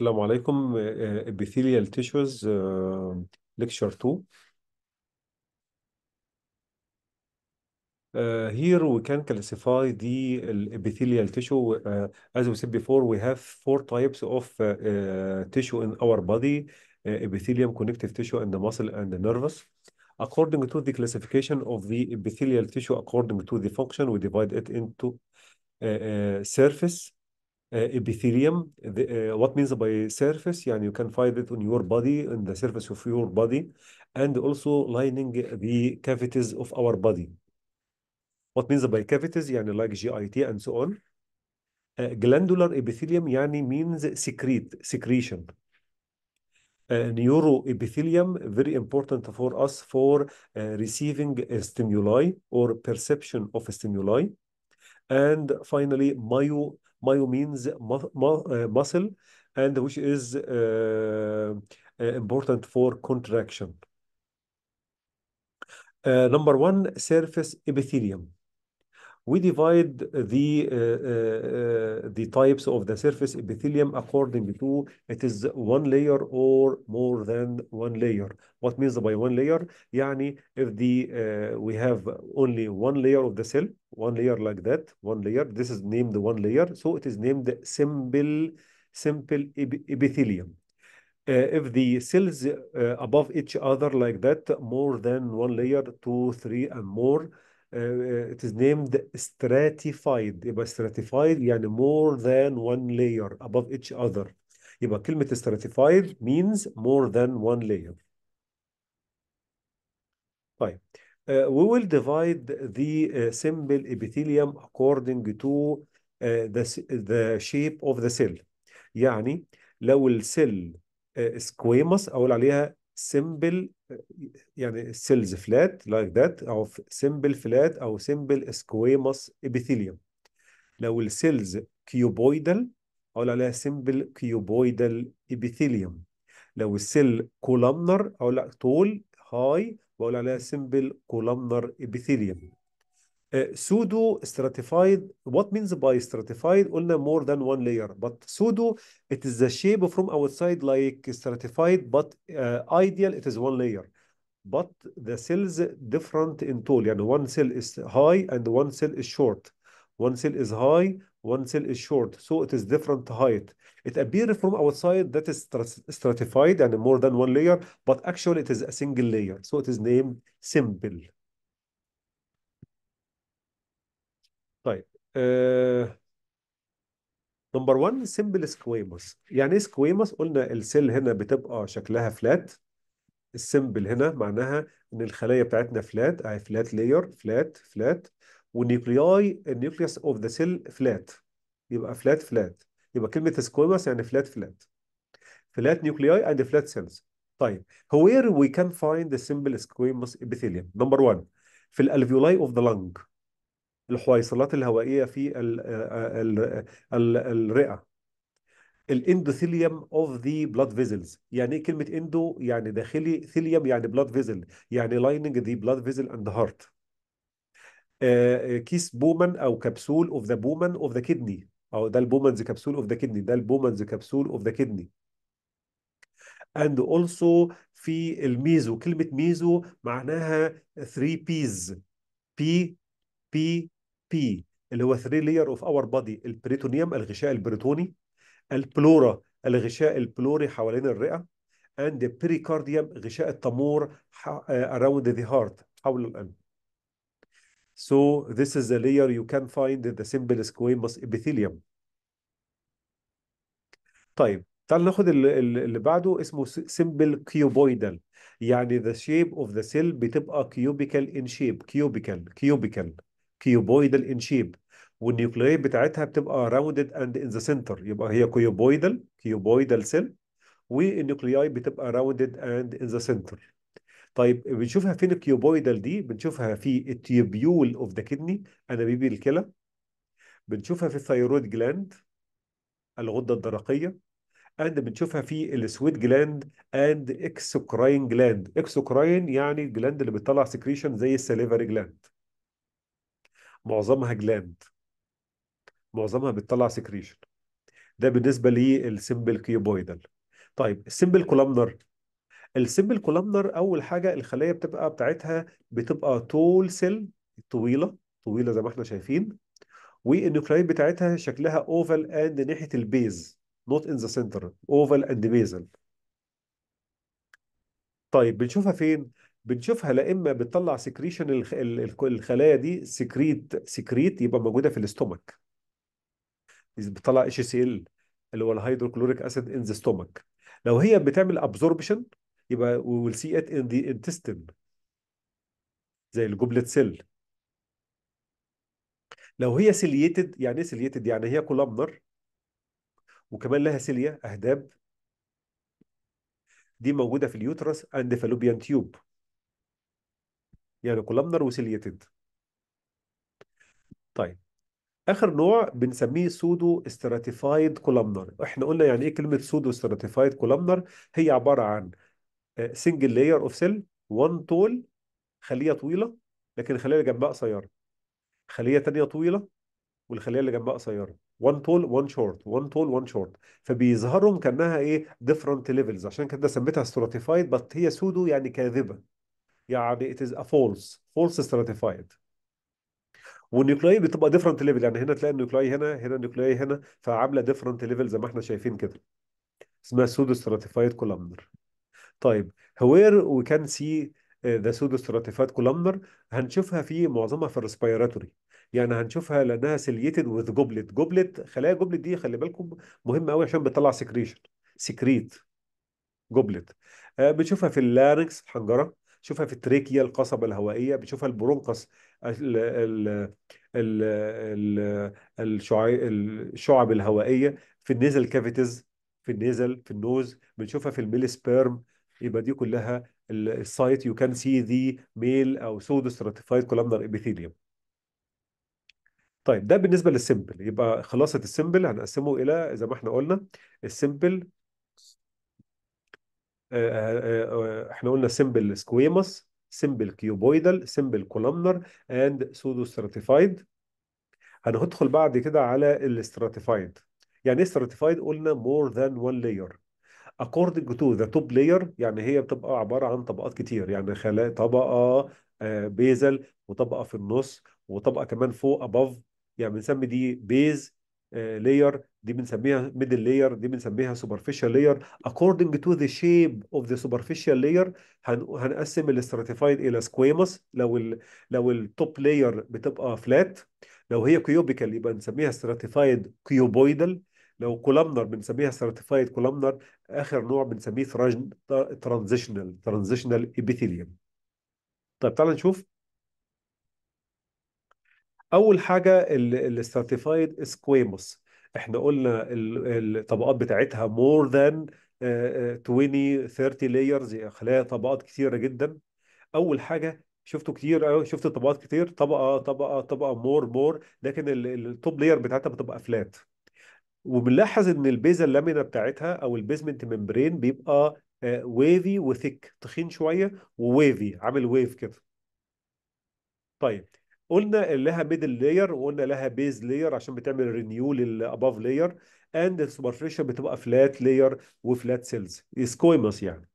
السلام عليكم epithelial tissues uh, lecture 2 uh, here we can classify the epithelial tissue uh, as we said before we have four types of uh, uh, tissue in our body uh, epithelium connective tissue and the muscle and the nervous according to the classification of the epithelial tissue according to the function we divide it into surface uh, epithelium. The, uh, what means by surface? Yeah, you can find it on your body, on the surface of your body, and also lining the cavities of our body. What means by cavities? Yeah, like GIT and so on. Uh, glandular epithelium يعني means secrete, secretion. Uh, neuroepithelium very important for us for uh, receiving stimuli or perception of stimuli. And finally, myo Myo means uh, muscle, and which is uh, uh, important for contraction. number one, surface epithelium we divide the, uh, uh, uh, the types of the surface epithelium according to it is one layer or more than one layer. What means by one layer? Yani, if the, uh, we have only one layer of the cell, one layer like that, one layer, this is named one layer, so it is named simple, simple epithelium. Uh, if the cells uh, above each other like that, more than one layer, two, three, and more, it is named stratified يبقى stratified يعني more than one layer above each other يبقى كلمة stratified means more than one layer طيب uh, we will divide the uh, simple epithelium according to uh, the, the shape of the cell يعني لو السيل squamous اقول عليها symbol يعني cells flat like that أو symbol flat أو symbol squamous epithelium لو السيلز كيوبويدال أقول عليها symbol cuboidal epithelium لو السيل columnar أقول لا طول هاي بقول عليها symbol columnar epithelium pseudo uh, stratified what means by stratified Only more than one layer but pseudo it is the shape from outside like stratified but uh, ideal it is one layer but the cells different in tall يعني one cell is high and one cell is short one cell is high one cell is short so it is different height it appears from outside that is stratified and more than one layer but actually it is a single layer so it is named simple طيب آه، نمبر 1 سمبل سكويموس يعني ايه سكويموس قلنا السيل هنا بتبقى شكلها فلات السمبل هنا معناها ان الخلايا بتاعتنا فلات اهي فلات لاير فلات فلات والنيوكلياي النيوكليوس اوف ذا سيل فلات يبقى فلات فلات يبقى كلمه سكويموس يعني فلات فلات فلات نيوكلياي اند فلات سيلز طيب هو وير وي كان فايند ذا سمبل سكويموس ابيثيليوم نمبر 1 في الالفيولاي اوف ذا لنج الحويصلات الهوائيه في آه، آه، الرئه الاندوثيليوم اوف ذا بلاد فيزلز يعني ايه كلمه اندو يعني داخلي ثيليوم يعني بلاد فيزل يعني لايننج ذا بلاد فيزل اند هارت كيس بومن او كبسول اوف ذا بومن اوف ذا كدني او ده البومنز كبسول اوف ذا كدني ده البومنز كبسول اوف ذا كدني اند اولسو في الميزو كلمه ميزو معناها 3 بيز بي بي بي اللي هو 3 لاير اوف اور بادي البريتونيوم الغشاء البريتوني البلورا الغشاء البلوري حوالين الرئه اند بريكارديوم غشاء التمور اراوند ذا هارت حول القلب So this is the layer you can find in the simple squamous epithelium. طيب تعال ناخد اللي بعده اسمه simple cuboidal يعني the shape of the cell بتبقى cubical in shape cubical cubical كيوبويدال ان شيب والنيوكليات بتاعتها بتبقى راوندد اند ان ذا سنتر يبقى هي كيوبويدال كيوبويدال سيل والنيوكلياي بتبقى راوندد اند ان ذا سنتر طيب بنشوفها فين الكيوبويدال دي بنشوفها في التيبيول اوف ذا كدني انابيب الكلى بنشوفها في الثايرويد جلاند الغده الدرقيه اند بنشوفها في السويت جلاند اند اكسوكراين جلاند اكسوكراين يعني الجلاند اللي بتطلع سكريشن زي السليفري جلاند معظمها جلاند معظمها بتطلع سكريشن ده بالنسبه للسمبل كيوبويدال طيب السمبل كولامنر السمبل كولامنر اول حاجه الخليه بتبقى بتاعتها بتبقى طول سيل طويله طويله زي ما احنا شايفين والنيوكلايد بتاعتها شكلها اوفال اند ناحيه البيز نوت ان ذا سنتر اوفال اند بيزل طيب بنشوفها فين بنشوفها لا اما بتطلع سكريشن الخلايا دي سكريت سكريت يبقى موجوده في الاستومك بتطلع اتش سي ال اللي هو الهيدروكلوريك اسيد ان ذا ستومك لو هي بتعمل ابزوربشن يبقى وي ويل سي ات ان ذا انتستين زي الجوبلت سيل لو هي سيليتد يعني ايه سيليتد يعني هي كولامنر وكمان لها سيليا اهداب دي موجوده في اليوترس اند فالوبيان تيوب يعني كولومنر وسيليتد طيب اخر نوع بنسميه سودو استراتيفايد كولومنر احنا قلنا يعني ايه كلمه سودو استراتيفايد كولومنر هي عباره عن سنجل لاير اوف سيل وان تول خليه طويله لكن الخليه اللي جنبها قصيره خليه ثانيه طويله والخليه اللي جنبها قصيره وان تول وان شورت وان تول وان شورت فبيظهرهم كانها ايه ديفرنت ليفلز عشان كده سميتها استراتيفايد بس هي سودو يعني كاذبه يعني it is a false false stratified والنيوكلاي بتبقى ديفرنت ليفل يعني هنا تلاقي النيوكلاي هنا هنا النيوكلاي هنا فعامله ديفرنت ليفل زي ما احنا شايفين كده اسمها سودو stratified columnar طيب where we can see ذا uh, سودو stratified columnar هنشوفها في معظمها في الريسبيراتوري يعني هنشوفها لانها سيليتد وذ جوبلت جوبلت خلايا جوبلت دي خلي بالكم مهمه قوي عشان بتطلع سكريشن سكريت جوبلت بنشوفها في اللارنكس الحنجره بتشوفها في التريكيا القصبة الهوائية بتشوفها البرونكس الشعب الهوائية في النيزل كافيتز في النيزل في النوز بنشوفها في الميل سبيرم يبقى دي كلها السايت يو كان سي ذي ميل او سودو ستراتيفايد كولامنر ابيثيليوم طيب ده بالنسبه للسمبل يبقى خلاصه السمبل هنقسمه الى زي ما احنا قلنا السمبل آه، آه، آه، احنا قلنا سمبل سكويموس سمبل كيوبويدال سمبل كولومنر اند سودو ستراتيفايد هندخل بعد كده على الاستراتيفايد يعني ايه ستراتيفايد قلنا مور ذان وان لاير according to the top layer يعني هي بتبقى عبارة عن طبقات كتير يعني خلا طبقة بيزل وطبقة في النص وطبقة كمان فوق above يعني بنسمي دي بيز لاير دي بنسميها ميدل لاير دي بنسميها سوبرفيشال لاير اكوردنج تو ذا شيب اوف ذا سوبرفيشال لاير هنقسم الاستراتيفايد الى سكويموس لو الـ لو التوب لاير بتبقى فلات لو هي كيوبيكال يبقى نسميها استراتيفايد كيوبويدال لو كولامنر بنسميها استراتيفايد كولامنر اخر نوع بنسميه ترانزيشنال ترانزيشنال ابيثيليوم طيب تعال نشوف اول حاجه الستراتيفايد سكويموس احنا قلنا الطبقات بتاعتها مور ذان 20 30 لايرز خلايا طبقات كتيره جدا اول حاجه شفته كتير قوي شفت طبقات كتير طبقه طبقه طبقه مور مور لكن التوب لاير بتاعتها بتبقى فلات وبنلاحظ ان البيزا اللامينا بتاعتها او البيزمنت ممبرين بيبقى ويفي وثيك تخين شويه وويفي عامل ويف كده طيب قلنا لها ميدل لاير وقلنا لها بيز لاير عشان بتعمل رينيو للاباف لاير اند السوبرفيشال بتبقى فلات لاير وفلات سيلز اسكويموس يعني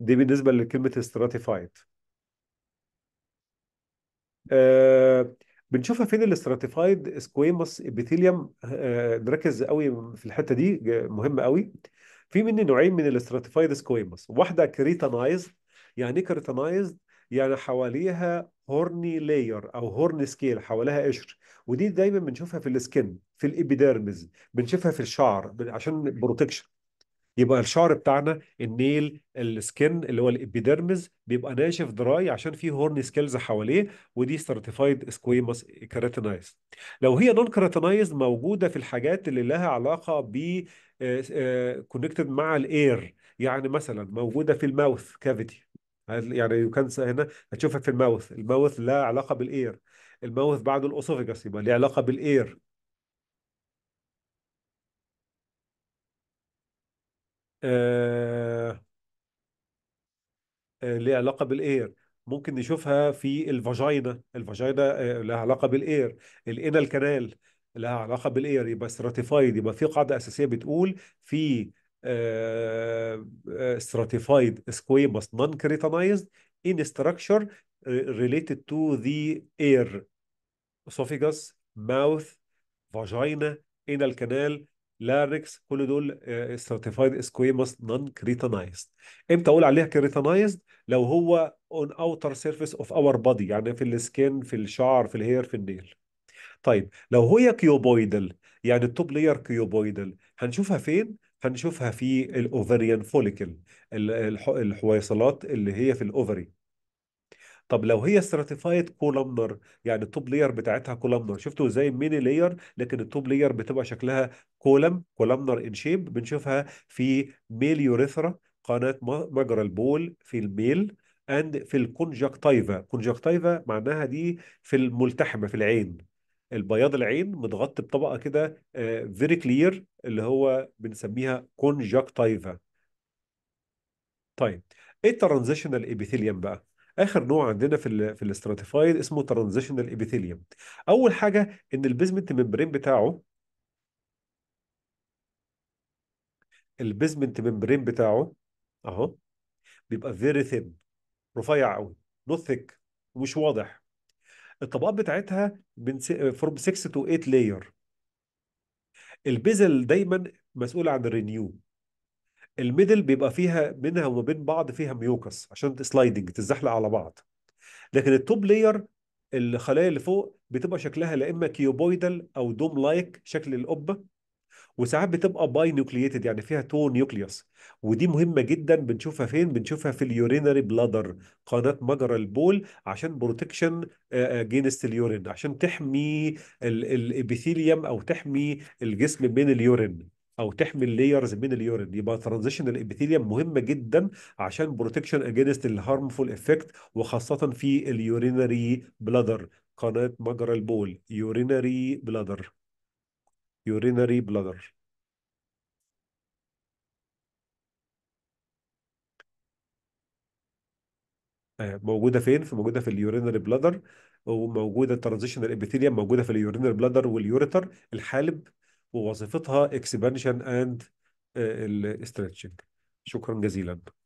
دي بالنسبه لكلمه استراتيفايد آه بنشوفها فين الاستراتيفايد سكويموس ابيثيليوم آه نركز قوي في الحته دي مهمه قوي في مني نوعين من الاستراتيفايد سكويموس واحده كريتانايزد يعني ايه كريتانايزد يعني حواليها هورني لاير او هورن سكيل حواليها قشر ودي دايما بنشوفها في السكن في الابيديرمز بنشوفها في الشعر عشان بروتكشن يبقى الشعر بتاعنا النيل السكن اللي هو الابيديرمز بيبقى ناشف دراي عشان فيه هورن سكيلز حواليه ودي سيرتيفايد سكويموس كيراتينايز لو هي نون كيراتينايز موجوده في الحاجات اللي لها علاقه ب كونكتد آه، آه، مع الاير يعني مثلا موجوده في الماوث كافيتي يعني كان هنا هتشوفها في الماوث الماوث لا علاقه بالاير الماوث بعد الاسوفيجاس يبقى ليه علاقه بالاير آه... آه... ليه علاقه بالاير ممكن نشوفها في الفاجينا الفاجينا آه... لها علاقه بالاير الانال كانال لها علاقه بالاير يبقى ستراتيفايد يبقى في قاعده اساسيه بتقول في stratified squamous non-keratinized in structure related to the air, esophagus, mouth, vagina, anal canal, larynx كل دول stratified squamous non-keratinized. امتى اقول عليها keratinized؟ لو هو on outer surface of our body يعني في السكين في الشعر في الهير في النيل. طيب لو هي كيوبويدل يعني التوب لاير كيوبويدل هنشوفها فين؟ هنشوفها في الاوفريان فوليكل الحويصلات اللي هي في الاوفري طب لو هي ستراتيفايد كولمنر يعني التوب لاير بتاعتها كولمنر شفتوا زي ميني لاير لكن التوب لاير بتبقى شكلها كولم كولمنر ان شيب بنشوفها في ميل يوريثرا قناه مجرى البول في الميل اند في الكونجكتيفا كونجكتيفا معناها دي في الملتحمه في العين البياض العين متغطي بطبقه كده فيري آه، كلير اللي هو بنسميها كونجكتيفا طيب ايه الترانزيشنال ايبيثيليوم بقى اخر نوع عندنا في الـ في الاستراتيفايد اسمه ترانزيشنال ايبيثيليوم اول حاجه ان البيزمنت ممبرين بتاعه البيزمنت ممبرين بتاعه اهو بيبقى فيري ثين رفيع قوي نوت ثيك ومش واضح الطبقات بتاعتها بين 6 تو 8 لاير البيزل دايما مسؤول عن الرينيو الميدل بيبقى فيها منها وما بين بعض فيها ميوكس عشان سلايدنج تتزحلق على بعض لكن التوب لاير الخلايا اللي فوق بتبقى شكلها لا اما كيوبويدال او دوم لايك شكل القبه وساعات بتبقى باي نيوكليتد يعني فيها تو نيوكليوس ودي مهمه جدا بنشوفها فين بنشوفها في اليورينري بلادر قناه مجرى البول عشان بروتكشن اجينست اليورين عشان تحمي الابيثيليوم او تحمي الجسم من اليورين او تحمي اللايرز من اليورين يبقى ترانزيشن الابيثيليوم مهمه جدا عشان بروتكشن اجينست الهارمفول افكت وخاصه في اليورينري بلادر قناه مجرى البول يورينري بلادر urinary bladder آه، موجوده فين؟ موجوده في اليورينري بلادر وموجوده الترانزيشنال ابيثيليوم موجوده في اليورينري بلادر واليوريتر الحالب ووظيفتها اكسبانشن اند الاسترتشنج شكرا جزيلا